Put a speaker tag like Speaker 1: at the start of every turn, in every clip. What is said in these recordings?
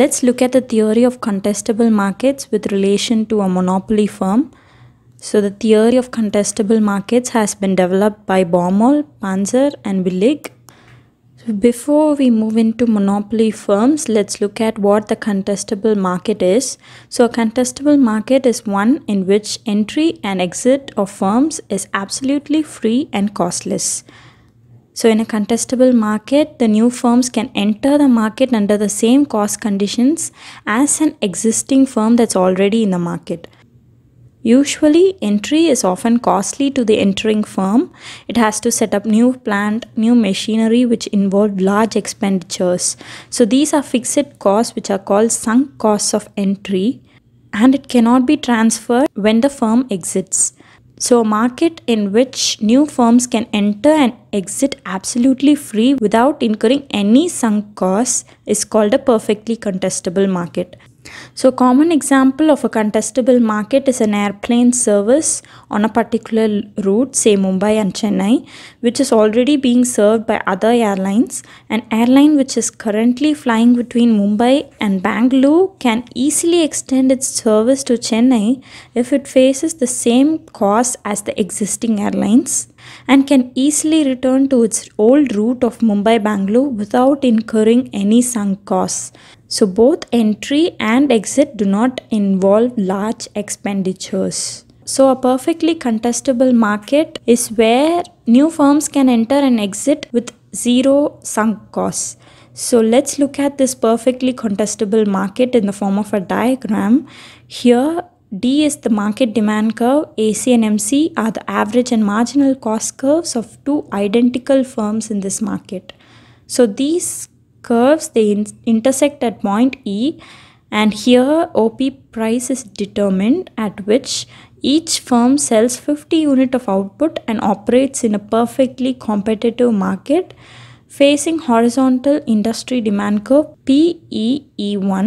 Speaker 1: Let's look at the theory of contestable markets with relation to a monopoly firm. So the theory of contestable markets has been developed by Baumol, Panzer and Willig. So before we move into monopoly firms, let's look at what the contestable market is. So a contestable market is one in which entry and exit of firms is absolutely free and costless. So in a contestable market, the new firms can enter the market under the same cost conditions as an existing firm that's already in the market. Usually, entry is often costly to the entering firm. It has to set up new plant, new machinery, which involve large expenditures. So, these are fixed costs, which are called sunk costs of entry, and it cannot be transferred when the firm exits. So a market in which new firms can enter and exit absolutely free without incurring any sunk costs is called a perfectly contestable market. So common example of a contestable market is an airplane service on a particular route, say Mumbai and Chennai, which is already being served by other airlines. An airline which is currently flying between Mumbai and Bangalore can easily extend its service to Chennai if it faces the same cost as the existing airlines and can easily return to its old route of Mumbai-Bangalore without incurring any sunk costs. So both entry and exit do not involve large expenditures. So a perfectly contestable market is where new firms can enter and exit with zero sunk costs. So let's look at this perfectly contestable market in the form of a diagram. Here D is the market demand curve, AC and MC are the average and marginal cost curves of two identical firms in this market. So these curves, they in intersect at point E and here OP price is determined at which each firm sells 50 unit of output and operates in a perfectly competitive market facing horizontal industry demand curve PEE1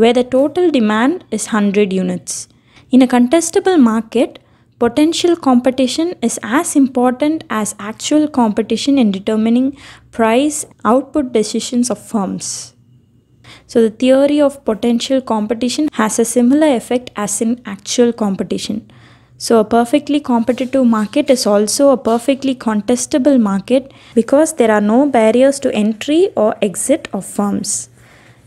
Speaker 1: where the total demand is 100 units. In a contestable market, Potential competition is as important as actual competition in determining price output decisions of firms. So the theory of potential competition has a similar effect as in actual competition. So a perfectly competitive market is also a perfectly contestable market because there are no barriers to entry or exit of firms.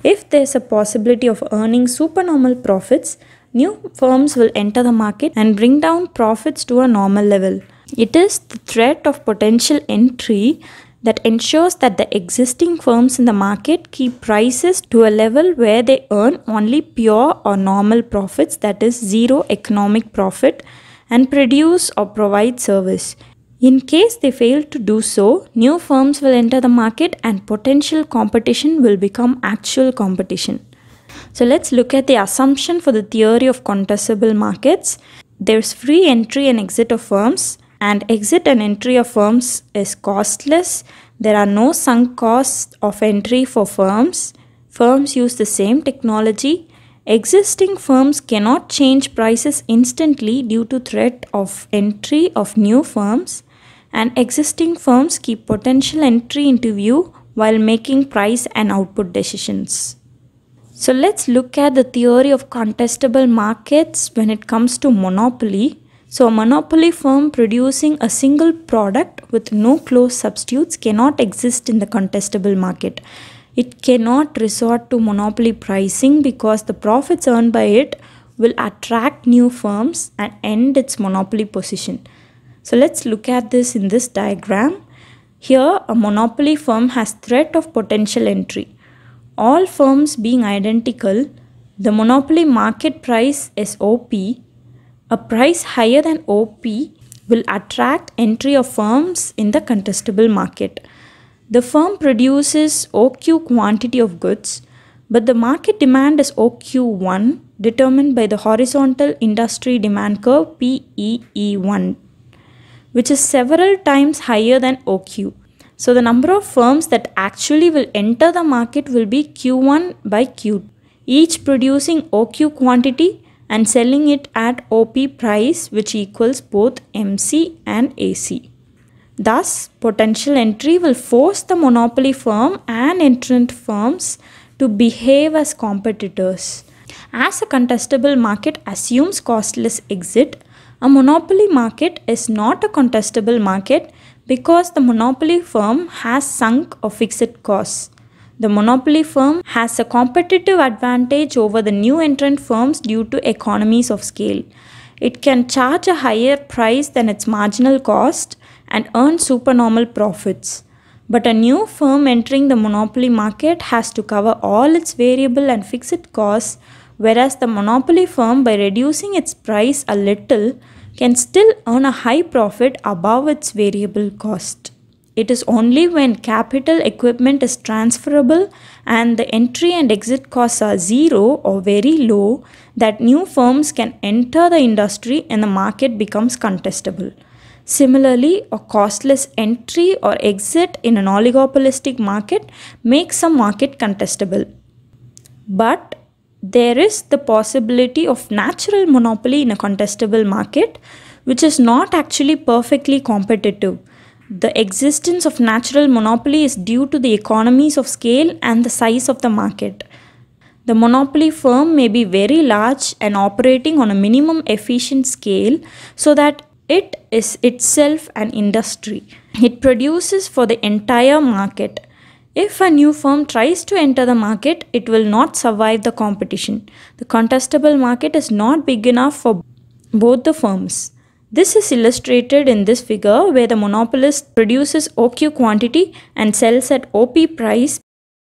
Speaker 1: If there's a possibility of earning supernormal profits, New firms will enter the market and bring down profits to a normal level. It is the threat of potential entry that ensures that the existing firms in the market keep prices to a level where they earn only pure or normal profits, that is, zero economic profit, and produce or provide service. In case they fail to do so, new firms will enter the market and potential competition will become actual competition. So let's look at the assumption for the theory of contestable markets. There's free entry and exit of firms and exit and entry of firms is costless. There are no sunk costs of entry for firms. Firms use the same technology. Existing firms cannot change prices instantly due to threat of entry of new firms and existing firms keep potential entry into view while making price and output decisions. So let's look at the theory of contestable markets when it comes to monopoly. So a monopoly firm producing a single product with no close substitutes cannot exist in the contestable market. It cannot resort to monopoly pricing because the profits earned by it will attract new firms and end its monopoly position. So let's look at this in this diagram. Here a monopoly firm has threat of potential entry all firms being identical, the monopoly market price SOP, a price higher than OP will attract entry of firms in the contestable market. The firm produces OQ quantity of goods, but the market demand is OQ1 determined by the horizontal industry demand curve PEE1, which is several times higher than OQ. So the number of firms that actually will enter the market will be Q1 by Q2, each producing OQ quantity and selling it at OP price which equals both MC and AC. Thus, potential entry will force the monopoly firm and entrant firms to behave as competitors. As a contestable market assumes costless exit, a monopoly market is not a contestable market because the monopoly firm has sunk a fixed cost. The monopoly firm has a competitive advantage over the new entrant firms due to economies of scale. It can charge a higher price than its marginal cost and earn supernormal profits. But a new firm entering the monopoly market has to cover all its variable and fixed costs, whereas the monopoly firm, by reducing its price a little, can still earn a high profit above its variable cost. It is only when capital equipment is transferable and the entry and exit costs are zero or very low that new firms can enter the industry and the market becomes contestable. Similarly, a costless entry or exit in an oligopolistic market makes a market contestable. But there is the possibility of natural monopoly in a contestable market, which is not actually perfectly competitive. The existence of natural monopoly is due to the economies of scale and the size of the market. The monopoly firm may be very large and operating on a minimum efficient scale so that it is itself an industry. It produces for the entire market. If a new firm tries to enter the market, it will not survive the competition. The contestable market is not big enough for both the firms. This is illustrated in this figure where the monopolist produces OQ quantity and sells at OP price.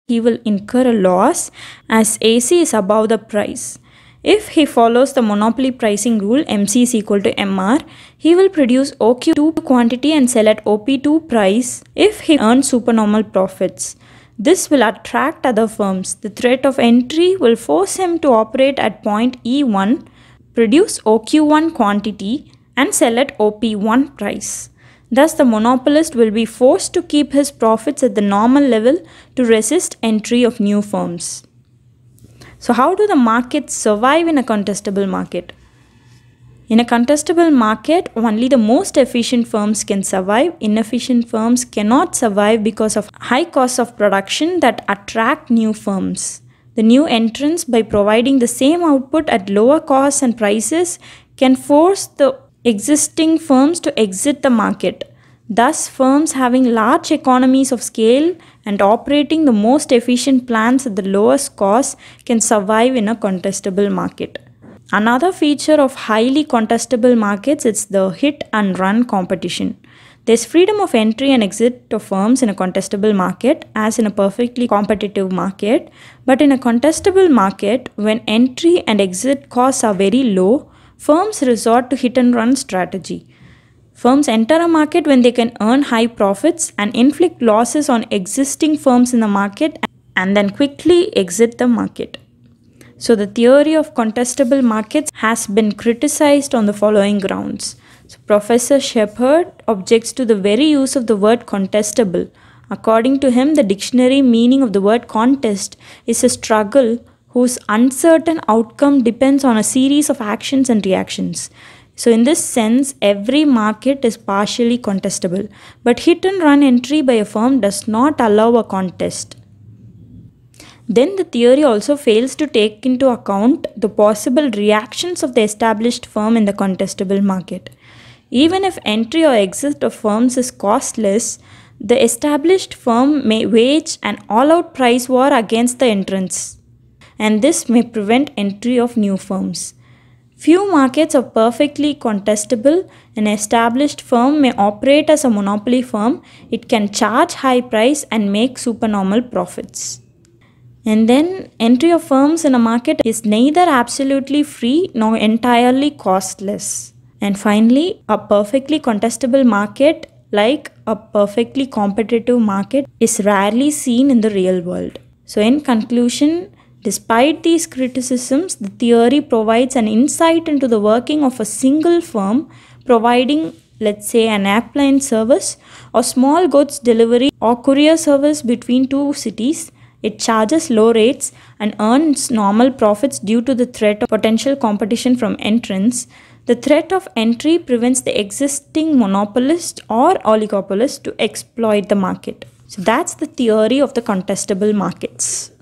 Speaker 1: He will incur a loss as AC is above the price. If he follows the monopoly pricing rule MC is equal to MR, he will produce OQ2 quantity and sell at OP2 price if he earns supernormal profits. This will attract other firms. The threat of entry will force him to operate at point E1, produce OQ1 quantity and sell at OP1 price. Thus, the monopolist will be forced to keep his profits at the normal level to resist entry of new firms. So, how do the markets survive in a contestable market? In a contestable market, only the most efficient firms can survive. Inefficient firms cannot survive because of high costs of production that attract new firms. The new entrants, by providing the same output at lower costs and prices, can force the existing firms to exit the market. Thus, firms having large economies of scale and operating the most efficient plants at the lowest cost can survive in a contestable market. Another feature of highly contestable markets is the hit and run competition. There's freedom of entry and exit to firms in a contestable market as in a perfectly competitive market. But in a contestable market, when entry and exit costs are very low, firms resort to hit and run strategy. Firms enter a market when they can earn high profits and inflict losses on existing firms in the market and then quickly exit the market. So the theory of contestable markets has been criticized on the following grounds. So Professor Shepard objects to the very use of the word contestable. According to him, the dictionary meaning of the word contest is a struggle whose uncertain outcome depends on a series of actions and reactions. So, in this sense, every market is partially contestable, but hit and run entry by a firm does not allow a contest then the theory also fails to take into account the possible reactions of the established firm in the contestable market. Even if entry or exit of firms is costless, the established firm may wage an all out price war against the entrants, and this may prevent entry of new firms. Few markets are perfectly contestable. An established firm may operate as a monopoly firm, it can charge high price and make supernormal profits. And then entry of firms in a market is neither absolutely free nor entirely costless. And finally, a perfectly contestable market like a perfectly competitive market is rarely seen in the real world. So, in conclusion, despite these criticisms, the theory provides an insight into the working of a single firm, providing, let's say, an airplane service or small goods delivery or courier service between two cities it charges low rates and earns normal profits due to the threat of potential competition from entrants. The threat of entry prevents the existing monopolist or oligopolist to exploit the market. So that's the theory of the contestable markets.